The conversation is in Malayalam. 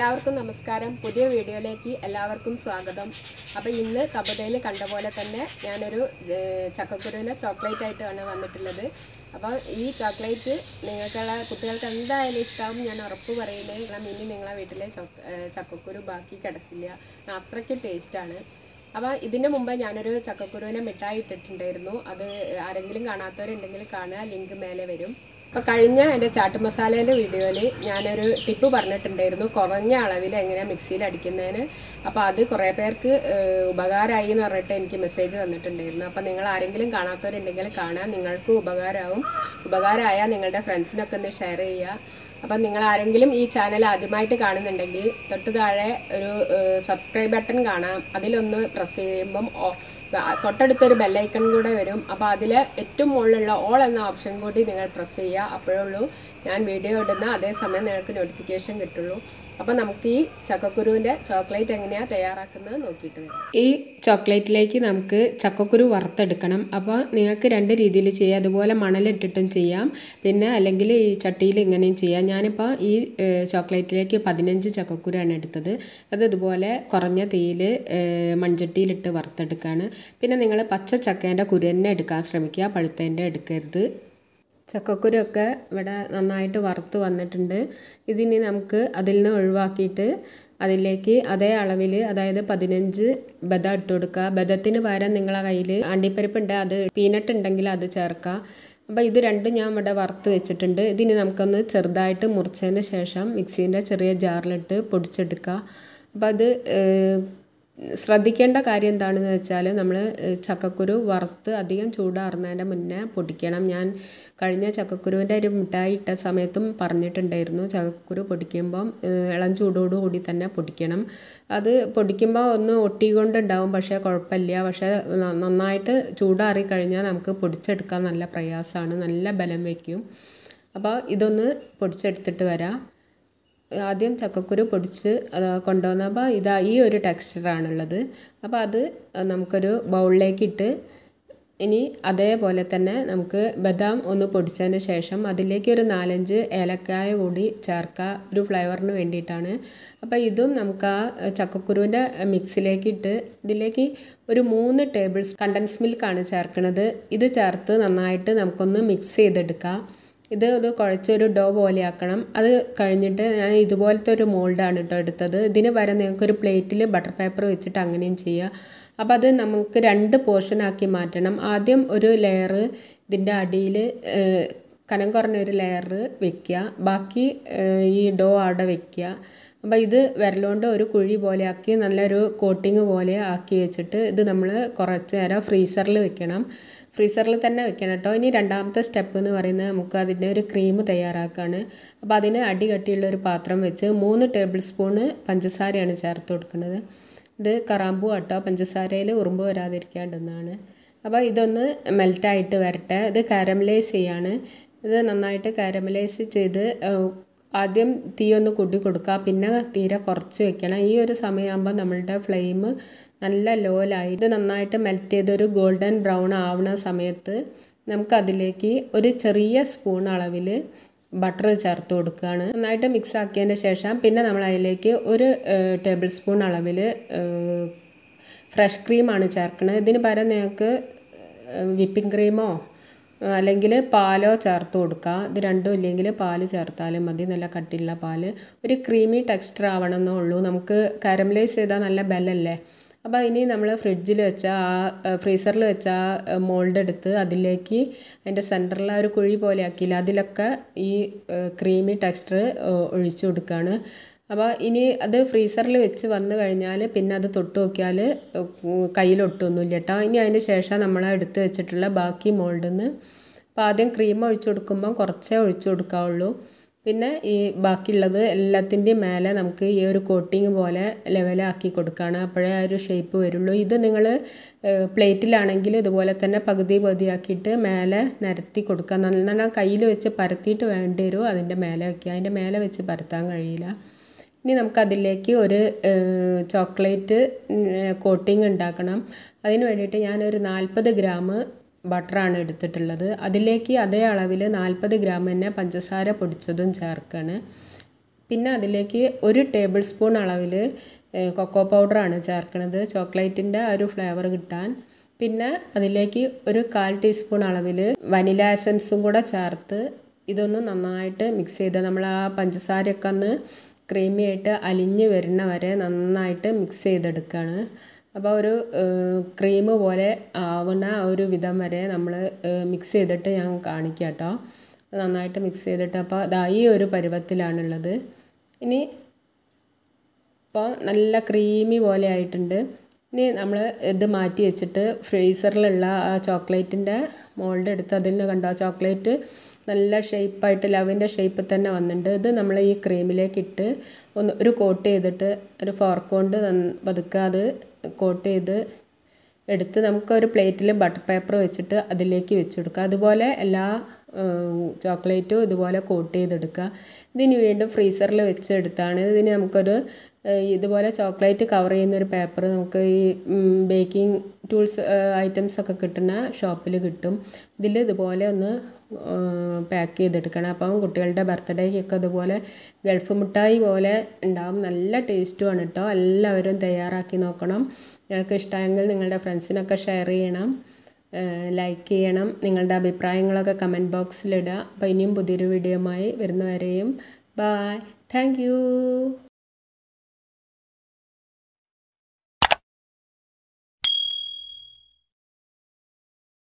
എല്ലാവർക്കും നമസ്കാരം പുതിയ വീഡിയോയിലേക്ക് എല്ലാവർക്കും സ്വാഗതം അപ്പോൾ ഇന്ന് കബതയിൽ കണ്ട പോലെ തന്നെ ഞാനൊരു ചക്കക്കുരുവിനെ ചോക്ലേറ്റ് ആയിട്ടാണ് വന്നിട്ടുള്ളത് അപ്പോൾ ഈ ചോക്ലേറ്റ് നിങ്ങൾക്കുള്ള കുട്ടികൾക്ക് എന്തായാലും ഇഷ്ടമാവും ഞാൻ ഉറപ്പ് പറയുന്നത് കാരണം ഇനി നിങ്ങളെ വീട്ടിലെ ചക്കക്കുരു ബാക്കി കിടക്കില്ല അത്രയ്ക്ക് ടേസ്റ്റാണ് അപ്പോൾ ഇതിന് മുമ്പ് ഞാനൊരു ചക്കക്കുരുവിനെ മിഠായി ഇട്ടിട്ടുണ്ടായിരുന്നു അത് ആരെങ്കിലും കാണാത്തവരുണ്ടെങ്കിൽ കാണുക ലിങ്ക് മേലെ വരും അപ്പോൾ കഴിഞ്ഞ എൻ്റെ ചാട്ട് മസാലയുടെ വീഡിയോയിൽ ഞാനൊരു ടിപ്പ് പറഞ്ഞിട്ടുണ്ടായിരുന്നു കുറഞ്ഞ അളവിൽ എങ്ങനെയാണ് മിക്സിയിൽ അടിക്കുന്നതിന് അപ്പോൾ അത് കുറേ പേർക്ക് ഉപകാരമായി എന്ന് പറഞ്ഞിട്ട് എനിക്ക് മെസ്സേജ് വന്നിട്ടുണ്ടായിരുന്നു അപ്പോൾ നിങ്ങൾ ആരെങ്കിലും കാണാത്തവരുണ്ടെങ്കിൽ കാണാൻ നിങ്ങൾക്കും ഉപകാരമാവും ഉപകാരമായാൽ നിങ്ങളുടെ ഫ്രണ്ട്സിനൊക്കെ ഒന്ന് ഷെയർ ചെയ്യുക അപ്പം നിങ്ങൾ ആരെങ്കിലും ഈ ചാനൽ ആദ്യമായിട്ട് കാണുന്നുണ്ടെങ്കിൽ തൊട്ട് താഴെ ഒരു സബ്സ്ക്രൈബ് ബട്ടൺ കാണാം അതിലൊന്ന് പ്രസ് ചെയ്യുമ്പം തൊട്ടടുത്തൊരു ബെല്ലൈക്കൺ കൂടെ വരും അപ്പോൾ അതിൽ ഏറ്റവും മുകളിലുള്ള ഓൾ എന്ന ഓപ്ഷൻ കൂടി നിങ്ങൾ പ്രസ് ചെയ്യുക അപ്പോഴുള്ളൂ ഞാൻ വീഡിയോ ഇടുന്ന അതേസമയം നിങ്ങൾക്ക് നോട്ടിഫിക്കേഷൻ കിട്ടുള്ളൂ അപ്പോൾ നമുക്ക് ഈ ചക്കക്കുരുവിൻ്റെ ചോക്ലേറ്റ് എങ്ങനെയാണ് തയ്യാറാക്കുന്നത് നോക്കിയിട്ട് ഈ ചോക്ലേറ്റിലേക്ക് നമുക്ക് ചക്കക്കുരു വറുത്തെടുക്കണം അപ്പോൾ നിങ്ങൾക്ക് രണ്ട് രീതിയിൽ ചെയ്യാം അതുപോലെ മണലിട്ടിട്ടും ചെയ്യാം പിന്നെ അല്ലെങ്കിൽ ഈ ചട്ടിയിൽ ഇങ്ങനെയും ചെയ്യാം ഞാനിപ്പോൾ ഈ ചോക്ലേറ്റിലേക്ക് പതിനഞ്ച് ചക്കക്കുരുവാണ് എടുത്തത് അത് ഇതുപോലെ കുറഞ്ഞ തീയിൽ മൺചട്ടിയിലിട്ട് വറുത്തെടുക്കുകയാണ് പിന്നെ നിങ്ങൾ പച്ച ചക്കേൻ്റെ കുരു തന്നെ എടുക്കാൻ ശ്രമിക്കുക പഴുത്തേൻ്റെ എടുക്കരുത് ചക്കക്കുരൊക്കെ ഇവിടെ നന്നായിട്ട് വറുത്ത് വന്നിട്ടുണ്ട് ഇതിനി നമുക്ക് അതിൽ നിന്ന് ഒഴിവാക്കിയിട്ട് അതിലേക്ക് അതേ അളവിൽ അതായത് പതിനഞ്ച് ബദ ഇട്ട് കൊടുക്കുക ബദത്തിന് പകരം നിങ്ങളെ കയ്യിൽ അണ്ടിപ്പരിപ്പുണ്ട് അത് പീനട്ട് ഉണ്ടെങ്കിൽ അത് ചേർക്കുക അപ്പോൾ ഇത് രണ്ടും ഞാൻ ഇവിടെ വറുത്ത് വെച്ചിട്ടുണ്ട് ഇതിന് നമുക്കൊന്ന് ചെറുതായിട്ട് മുറിച്ചതിന് ശേഷം മിക്സീൻ്റെ ചെറിയ ജാറിലിട്ട് പൊടിച്ചെടുക്കുക അപ്പോൾ അത് ശ്രദ്ധിക്കേണ്ട കാര്യം എന്താണെന്ന് വെച്ചാൽ നമ്മൾ ചക്കക്കുരു വറുത്ത് അധികം ചൂടാറുന്നതിൻ്റെ മുന്നേ പൊടിക്കണം ഞാൻ കഴിഞ്ഞ ചക്കക്കുരുവിൻ്റെ ഒരു മിഠായി ഇട്ട സമയത്തും പറഞ്ഞിട്ടുണ്ടായിരുന്നു ചക്കക്കുരു പൊടിക്കുമ്പം ഇളം ചൂടോടുകൂടി തന്നെ പൊടിക്കണം അത് പൊടിക്കുമ്പോൾ ഒന്ന് ഒട്ടിക്കൊണ്ടുണ്ടാവും പക്ഷേ കുഴപ്പമില്ല പക്ഷേ നന്നായിട്ട് ചൂടാറി കഴിഞ്ഞാൽ നമുക്ക് പൊടിച്ചെടുക്കാൻ നല്ല പ്രയാസമാണ് നല്ല ബലം വയ്ക്കും അപ്പോൾ ഇതൊന്ന് പൊടിച്ചെടുത്തിട്ട് വരാം ആദ്യം ചക്കക്കുരു പൊടിച്ച് കൊണ്ടുവന്നപ്പോൾ ഇതാ ഈ ഒരു ടെക്സ്ചറാണുള്ളത് അപ്പോൾ അത് നമുക്കൊരു ബൗളിലേക്കിട്ട് ഇനി അതേപോലെ തന്നെ നമുക്ക് ബദാം ഒന്ന് പൊടിച്ചതിന് ശേഷം അതിലേക്ക് ഒരു നാലഞ്ച് ഏലക്കായ കൂടി ചേർക്കുക ഒരു ഫ്ലേവറിന് വേണ്ടിയിട്ടാണ് അപ്പോൾ ഇതും നമുക്ക് ആ ചക്കക്കുരുവിൻ്റെ മിക്സിലേക്ക് ഇട്ട് ഇതിലേക്ക് ഒരു മൂന്ന് ടേബിൾ കണ്ടൻസ് മിൽക്കാണ് ചേർക്കുന്നത് ഇത് ചേർത്ത് നന്നായിട്ട് നമുക്കൊന്ന് മിക്സ് ചെയ്തെടുക്കാം ഇത് ഒന്ന് കുഴച്ചൊരു ഡോ പോലെയാക്കണം അത് കഴിഞ്ഞിട്ട് ഞാൻ ഇതുപോലത്തെ ഒരു മോൾഡാണ് കേട്ടോ എടുത്തത് ഇതിന് പകരം നിങ്ങൾക്കൊരു പ്ലേറ്റിൽ ബട്ടർ പേപ്പർ വെച്ചിട്ട് അങ്ങനെയും ചെയ്യുക അപ്പോൾ അത് നമുക്ക് രണ്ട് പോർഷനാക്കി മാറ്റണം ആദ്യം ഒരു ലെയർ ഇതിൻ്റെ അടിയിൽ കനം കുറഞ്ഞ ഒരു ലെയർ വെക്കുക ബാക്കി ഈ ഡോ അവിടെ വെക്കുക അപ്പോൾ ഇത് വിരലുകൊണ്ട് ഒരു കുഴി പോലെ ആക്കി നല്ലൊരു കോട്ടിങ് പോലെ ആക്കി വെച്ചിട്ട് ഇത് നമ്മൾ കുറച്ച് നേരം ഫ്രീസറിൽ വെക്കണം ഫ്രീസറിൽ തന്നെ വെക്കണം കേട്ടോ ഇനി രണ്ടാമത്തെ സ്റ്റെപ്പ് എന്ന് പറയുന്നത് നമുക്ക് അതിൻ്റെ ഒരു ക്രീം തയ്യാറാക്കുകയാണ് അപ്പോൾ അതിന് അടി കട്ടിയുള്ള ഒരു പാത്രം വെച്ച് മൂന്ന് ടേബിൾ സ്പൂണ് പഞ്ചസാരയാണ് ചേർത്ത് കൊടുക്കുന്നത് ഇത് കറാമ്പു കേട്ടോ പഞ്ചസാരയിൽ ഉറുമ്പ് വരാതിരിക്കാണ്ടെന്നാണ് അപ്പോൾ ഇതൊന്ന് മെൽറ്റായിട്ട് വരട്ടെ ഇത് കാരമലൈസ് ചെയ്യാണ് ഇത് നന്നായിട്ട് കാരമലൈസ് ചെയ്ത് ആദ്യം തീ ഒന്ന് കൂട്ടി കൊടുക്കുക പിന്നെ തീരെ കുറച്ച് വെക്കണം ഈ ഒരു സമയമാകുമ്പോൾ നമ്മളുടെ ഫ്ലെയിം നല്ല ലോലായി ഇത് നന്നായിട്ട് മെൽറ്റ് ചെയ്തൊരു ഒരു ഗോൾഡൻ ബ്രൗൺ ആവുന്ന സമയത്ത് നമുക്കതിലേക്ക് ഒരു ചെറിയ സ്പൂൺ അളവിൽ ബട്ടർ ചേർത്ത് കൊടുക്കുകയാണ് നന്നായിട്ട് മിക്സ് ആക്കിയതിന് ശേഷം പിന്നെ നമ്മൾ അതിലേക്ക് ഒരു ടേബിൾ സ്പൂൺ അളവിൽ ഫ്രഷ് ക്രീമാണ് ചേർക്കുന്നത് ഇതിന് പകരം നിങ്ങൾക്ക് വിപ്പിംഗ് ക്രീമോ അല്ലെങ്കിൽ പാലോ ചേർത്ത് കൊടുക്കുക ഇത് രണ്ടും ഇല്ലെങ്കിൽ പാൽ ചേർത്താലും മതി നല്ല കട്ടിയുള്ള പാൽ ഒരു ക്രീമി ടെക്സ്ചർ ആവണമെന്നേ ഉള്ളൂ നമുക്ക് കാരമലൈസ് ചെയ്താൽ നല്ല ബെല്ലല്ലേ അപ്പോൾ ഇനി നമ്മൾ ഫ്രിഡ്ജിൽ വെച്ച ആ ഫ്രീസറിൽ വെച്ച ആ മോൾഡ് എടുത്ത് അതിലേക്ക് അതിൻ്റെ സെൻറ്ററിൽ ആ ഒരു കുഴി പോലെ ആക്കിയില്ല അതിലൊക്കെ ഈ ക്രീമി ടെക്സ്ചർ ഒഴിച്ചു കൊടുക്കുകയാണ് അപ്പോൾ ഇനി അത് ഫ്രീസറിൽ വെച്ച് വന്നു കഴിഞ്ഞാൽ പിന്നെ അത് തൊട്ട് നോക്കിയാൽ കയ്യിലൊട്ടൊന്നുമില്ല കേട്ടോ ഇനി അതിന് ശേഷം നമ്മൾ എടുത്ത് വെച്ചിട്ടുള്ള ബാക്കി മോൾഡിൽ നിന്ന് അപ്പോൾ ആദ്യം ക്രീം ഒഴിച്ചു കൊടുക്കുമ്പം കുറച്ചേ ഒഴിച്ചു കൊടുക്കാവുള്ളൂ പിന്നെ ഈ ബാക്കിയുള്ളത് എല്ലാത്തിൻ്റെയും മേലെ നമുക്ക് ഈ ഒരു കോട്ടിങ് പോലെ ലെവലാക്കി കൊടുക്കുകയാണ് അപ്പോഴേ ആ ഒരു ഷേപ്പ് വരുള്ളൂ ഇത് നിങ്ങൾ പ്ലേറ്റിലാണെങ്കിൽ ഇതുപോലെ തന്നെ പകുതി പകുതിയാക്കിയിട്ട് മേലെ നിരത്തി കൊടുക്കുക നല്ലോണം കയ്യിൽ വെച്ച് പരത്തിയിട്ട് വേണ്ടി വരും അതിൻ്റെ മേലെ വയ്ക്കുക അതിൻ്റെ മേലെ വെച്ച് പരത്താൻ കഴിയില്ല ഇനി നമുക്കതിലേക്ക് ഒരു ചോക്ലേറ്റ് കോട്ടിങ് ഉണ്ടാക്കണം അതിന് വേണ്ടിയിട്ട് ഞാനൊരു നാൽപ്പത് ഗ്രാം ബട്ടറാണ് എടുത്തിട്ടുള്ളത് അതിലേക്ക് അതേ അളവിൽ നാൽപ്പത് ഗ്രാം തന്നെ പഞ്ചസാര പൊടിച്ചതും ചേർക്കുകയാണ് പിന്നെ അതിലേക്ക് ഒരു ടേബിൾ സ്പൂൺ അളവിൽ കൊക്കോ പൗഡറാണ് ചേർക്കുന്നത് ചോക്ലേറ്റിൻ്റെ ഒരു ഫ്ലേവർ കിട്ടാൻ പിന്നെ അതിലേക്ക് ഒരു കാൽ ടീസ്പൂൺ അളവിൽ വനില എസൻസും കൂടെ ചേർത്ത് ഇതൊന്ന് നന്നായിട്ട് മിക്സ് ചെയ്ത് നമ്മൾ ആ പഞ്ചസാരയൊക്കെ ഒന്ന് ക്രീമിയായിട്ട് അലിഞ്ഞ് വരുന്ന വരെ നന്നായിട്ട് മിക്സ് ചെയ്തെടുക്കുകയാണ് അപ്പോൾ ഒരു ക്രീം പോലെ ആവുന്ന ഒരു വിധം വരെ നമ്മൾ മിക്സ് ചെയ്തിട്ട് ഞാൻ കാണിക്കാം കേട്ടോ നന്നായിട്ട് മിക്സ് ചെയ്തിട്ട് അപ്പോൾ ഇതാ ഈ ഒരു പരുവത്തിലാണുള്ളത് ഇനി ഇപ്പോൾ നല്ല ക്രീമി പോലെ ആയിട്ടുണ്ട് ഇനി നമ്മൾ ഇത് മാറ്റി വെച്ചിട്ട് ഫ്രീസറിലുള്ള ആ ചോക്ലേറ്റിൻ്റെ മോൾഡ് എടുത്ത് അതിൽ നിന്ന് കണ്ടോ ചോക്ലേറ്റ് നല്ല ഷേപ്പായിട്ട് ലവിൻ്റെ ഷേപ്പ് തന്നെ വന്നിട്ടുണ്ട് ഇത് നമ്മൾ ഈ ക്രീമിലേക്ക് ഇട്ട് ഒന്ന് ഒരു കോട്ട് ചെയ്തിട്ട് ഒരു ഫോർക്ക് കൊണ്ട് പതുക്കെ അത് കോട്ട് ചെയ്ത് എടുത്ത് നമുക്കൊരു പ്ലേറ്റിൽ ബട്ടർ പേപ്പർ വെച്ചിട്ട് അതിലേക്ക് വെച്ച് കൊടുക്കുക അതുപോലെ എല്ലാ ചോക്ലേറ്റും ഇതുപോലെ കോട്ട് ചെയ്തെടുക്കുക ഇതിന് വീണ്ടും ഫ്രീസറിൽ വെച്ചെടുത്താണ് ഇതിന് നമുക്കൊരു ഇതുപോലെ ചോക്ലേറ്റ് കവർ ചെയ്യുന്ന ഒരു പേപ്പർ നമുക്ക് ഈ ബേക്കിംഗ് ടൂൾസ് ഐറ്റംസ് ഒക്കെ കിട്ടുന്ന ഷോപ്പിൽ കിട്ടും ഇതിൽ ഇതുപോലെ ഒന്ന് പാക്ക് ചെയ്തെടുക്കണം അപ്പം കുട്ടികളുടെ ബർത്ത്ഡേക്കൊക്കെ അതുപോലെ ഗൾഫ് മിഠായി പോലെ ഉണ്ടാവും നല്ല ടേസ്റ്റുമാണ് കേട്ടോ എല്ലാവരും തയ്യാറാക്കി നോക്കണം നിങ്ങൾക്ക് ഇഷ്ടമെങ്കിൽ നിങ്ങളുടെ ഫ്രണ്ട്സിനൊക്കെ ഷെയർ ചെയ്യണം ലൈക്ക് ചെയ്യണം നിങ്ങളുടെ അഭിപ്രായങ്ങളൊക്കെ കമൻറ്റ് ബോക്സിലിടുക അപ്പോൾ ഇനിയും പുതിയൊരു വീഡിയോയുമായി വരുന്നവരെയും ബായ് താങ്ക് യു